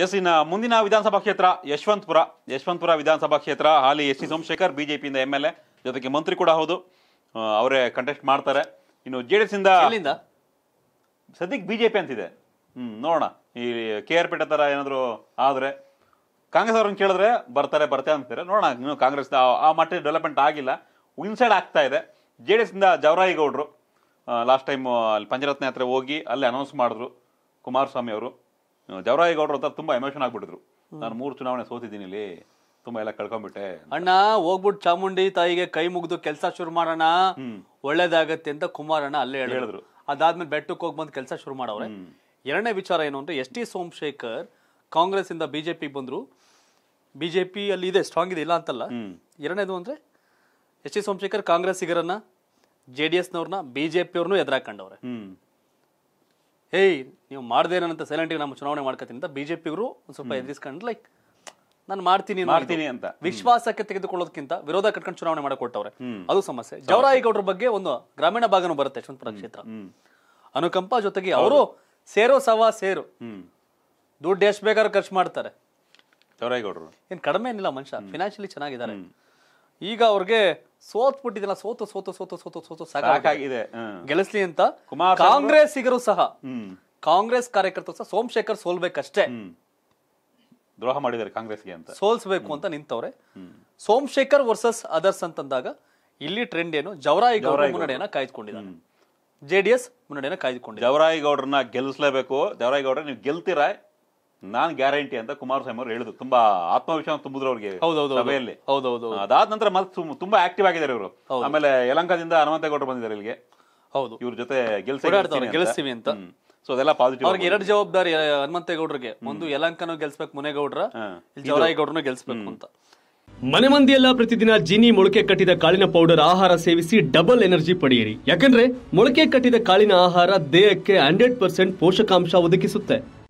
S ಇನ್ನು ಮುಂದಿನ ವಿಧಾನಸಭಾ ಕ್ಷೇತ್ರ ಯಶವಂತಪುರ ಯಶವಂತಪುರ ವಿಧಾನಸಭಾ ಕ್ಷೇತ್ರ ಹಾಲಿ ಎಸ್ ಸಿ ಸೋಮಶೇಖರ್ ಪಿಯಿಂದ ಎಮ್ ಎಲ್ ಎ ಜೊತೆಗೆ ಮಂತ್ರಿ ಕೂಡ ಹೌದು ಅವರೇ ಕಂಟೆಸ್ಟ್ ಮಾಡ್ತಾರೆ ಇನ್ನು ಜೆ ಡಿ ಎಸ್ ಇಂದ ಸದ್ಯಕ್ಕೆ ಬಿಜೆಪಿ ಅಂತಿದೆ ಹ್ಞೂ ನೋಡೋಣ ಈ ಕೆ ಆರ್ ಪೇಟೆ ಥರ ಏನಾದರೂ ಆದರೆ ಕಾಂಗ್ರೆಸ್ ಅವ್ರನ್ನ ಕೇಳಿದ್ರೆ ಬರ್ತಾರೆ ಬರ್ತಾರೆ ಅಂತಾರೆ ನೋಡೋಣ ಇನ್ನು ಕಾಂಗ್ರೆಸ್ ಆ ಮಟ್ಟ ಡೆವಲಪ್ಮೆಂಟ್ ಆಗಿಲ್ಲ ಇನ್ಸೈಡ್ ಆಗ್ತಾ ಇದೆ ಜೆ ಡಿ ಎಸ್ ಇಂದ ಜವರಾಯೇಗೌಡರು ಲಾಸ್ಟ್ ಟೈಮ್ ಅಲ್ಲಿ ಪಂಚರತ್ನ ಹತ್ರ ಹೋಗಿ ಅಲ್ಲಿ ಅನೌನ್ಸ್ ಮಾಡಿದ್ರು ಕುಮಾರಸ್ವಾಮಿ ಅವರು ಜವರಾಯೇಗೌಡರು ಅಂತ ತುಂಬ ಎಮೋಷನ್ ಆಗ್ಬಿಟ್ಟಿದ್ರು ನಾನು ಮೂರು ಚುನಾವಣೆ ಸೋತಿದ್ದೀನಿ ಇಲ್ಲಿ ತುಂಬಾ ಎಲ್ಲ ಕಳ್ಕೊಂಡ್ಬಿಟ್ಟೆ ಅಣ್ಣ ಹೋಗ್ಬಿಟ್ಟು ಚಾಮುಂಡಿ ತಾಯಿಗೆ ಕೈ ಮುಗಿದು ಕೆಲಸ ಶುರು ಮಾಡೋಣ ಒಳ್ಳೇದಾಗತ್ತೆ ಅಂತ ಕುಮಾರಣ್ಣ ಅಲ್ಲೇ ಹೇಳಿದ್ರು ಅದಾದ್ಮೇಲೆ ಬೆಟ್ಟಕ್ಕೆ ಹೋಗಿ ಬಂದು ಕೆಲಸ ಶುರು ಮಾಡವ್ರೆ ಎರಡನೇ ವಿಚಾರ ಏನು ಅಂದ್ರೆ ಎಸ್ ಟಿ ಸೋಮಶೇಖರ್ ಕಾಂಗ್ರೆಸ್ ಇಂದ ಬಿಜೆಪಿ ಬಂದ್ರು ಬಿಜೆಪಿ ಅಲ್ಲಿ ಇದೆ ಸ್ಟ್ರಾಂಗ್ ಇದೆ ಇಲ್ಲ ಅಂತಲ್ಲ ಎರಡನೇದು ಅಂದ್ರೆ ಎಸ್ ಟಿ ಸೋಮಶೇಖರ್ ಸಿಗರನ್ನ ಜೆ ಡಿ ಎಸ್ನವ್ರನ್ನ ಅವ್ರನ್ನೂ ಎದುರಾಕೊಂಡವ್ರೆ ಹೇಯ್ ನೀವು ಮಾಡ್ದೇನಂತ ಸೈಲೆಂಟಿಗೆ ನಮ್ಮ ಚುನಾವಣೆ ಮಾಡ್ಕತ್ತೀನಿ ಅಂತ ಬಿಜೆಪಿಗರು ಒಂದು ಸ್ವಲ್ಪ ಎದುರಿಸ್ಕೊಂಡು ಲೈಕ್ ನಾನು ಮಾಡ್ತೀನಿ ಮಾಡ್ತೀನಿ ಅಂತ ವಿಶ್ವಾಸಕ್ಕೆ ತೆಗೆದುಕೊಳ್ಳೋದಕ್ಕಿಂತ ವಿರೋಧ ಕಟ್ಕೊಂಡು ಚುನಾವಣೆ ಮಾಡಿಕೊಟ್ಟವ್ರೆ ಅದು ಸಮಸ್ಯೆ ಜವರಾಯಿಗೌಡರ ಬಗ್ಗೆ ಒಂದು ಗ್ರಾಮೀಣ ಭಾಗನೂ ಬರುತ್ತೆ ಯಶವಂತಪುರ ಕ್ಷೇತ್ರ ಅನುಕಂಪ ಜೊತೆಗೆ ಅವರು ಸೇರೋ ಸವಾ ಸೇರು ದುಡ್ಡು ಎಷ್ಟು ಬೇಕಾದ್ರೂ ಖರ್ಚು ಮಾಡ್ತಾರೆ ಜವರಾಯಿಗೌಡರು ಏನು ಕಡಿಮೆ ಏನಿಲ್ಲ ಮನುಷ್ಯ ಫಿನಾನ್ಷಿಯಲಿ ಚೆನ್ನಾಗಿದ್ದಾರೆ ಈಗ ಅವ್ರಿಗೆ ಸೋತ್ ಬಿಟ್ಟಿದಲ್ಲ ಸೋತು ಸೋತು ಸೋತು ಸೋತು ಸೋತು ಸಾಕಾಗಿದೆ ಗೆಲ್ಲಿಸ್ಲಿ ಅಂತ ಕಾಂಗ್ರೆಸ್ಸಿಗರು ಸಹ ಕಾಂಗ್ರೆಸ್ ಕಾರ್ಯಕರ್ತರು ಸಹ ಸೋಮಶೇಖರ್ ಸೋಲ್ಬೇಕಷ್ಟೇ ದ್ರೋಹ ಮಾಡಿದ್ದಾರೆ ಕಾಂಗ್ರೆಸ್ಗೆ ಅಂತ ಸೋಲ್ಸ್ಬೇಕು ಅಂತ ನಿಂತವ್ರೆ ಸೋಮಶೇಖರ್ ವರ್ಸಸ್ ಅದರ್ಸ್ ಅಂತಂದಾಗ ಇಲ್ಲಿ ಟ್ರೆಂಡ್ ಏನು ಜವರಾಯಿಗೌಡ ಮುನ್ನಡೆಯನ್ನ ಕಾಯ್ದುಕೊಂಡಿದ್ದಾನೆ ಜೆಡಿಎಸ್ ಮುನ್ನಡೆಯನ್ನ ಕಾಯ್ದುಕೊಂಡಿದ್ದಾರೆ ಜವರಾಯಿಗೌಡರನ್ನ ಗೆಲ್ಲಿಸಲೇಬೇಕು ಜವರಾಯಿಗೌಡ್ರ ನೀವು ಗೆಲ್ತೀರಾ ನಾನು ಗ್ಯಾರಂಟಿ ಅಂತ ಕುಮಾರಸ್ವಾಮಿ ಅವರು ಹೇಳಿದ್ರು ತುಂಬಾ ಆತ್ಮವಿಶ್ವಾಸ ತುಂಬಿದ್ರು ಅವ್ರಿಗೆ ಸಭೆಯಲ್ಲಿ ಹೌದೌದು ಅದಾದ ನಂತರ ಮತ್ತೆ ತುಂಬಾ ಆಕ್ಟಿವ್ ಆಗಿದ್ದಾರೆ ಇವರು ಆಮೇಲೆ ಯಲಂಕದಿಂದ ಹನುಮಂತೇಗೌಡರು ಬಂದಿದ್ದಾರೆ ಇಲ್ಲಿಗೆ ಹೌದು ಇವ್ರ ಜೊತೆ ಗೆಲ್ಸಿವಿ ಅಂತ ಸೊ ಅದೆಲ್ಲ ಪಾಸಿಟಿವ್ ಅವ್ರಿಗೆ ಎರಡು ಜವಾಬ್ದಾರಿ ಹನುಮಂತೇಗೌಡರಿಗೆ ಒಂದು ಯಲಂಕನೂ ಗೆಲ್ಸ್ಬೇಕು ಮುನೇಗೌಡ್ರ ಜವರಾಯಗೌಡ್ರನು ಗೆಲ್ಸ್ಬೇಕು ಅಂತ ಮನೆ ಮಂದಿಯೆಲ್ಲ ಪ್ರತಿದಿನ ಜೀನಿ ಮೊಳಕೆ ಕಟ್ಟಿದ ಕಾಳಿನ ಪೌಡರ್ ಆಹಾರ ಸೇವಿಸಿ ಡಬಲ್ ಎನರ್ಜಿ ಪಡೆಯಿರಿ ಯಾಕಂದ್ರೆ ಮೊಳಕೆ ಕಟ್ಟಿದ ಕಾಳಿನ ಆಹಾರ ದೇಹಕ್ಕೆ ಹಂಡ್ರೆಡ್ ಪರ್ಸೆಂಟ್ ಪೋಷಕಾಂಶ ಒದಗಿಸುತ್ತೆ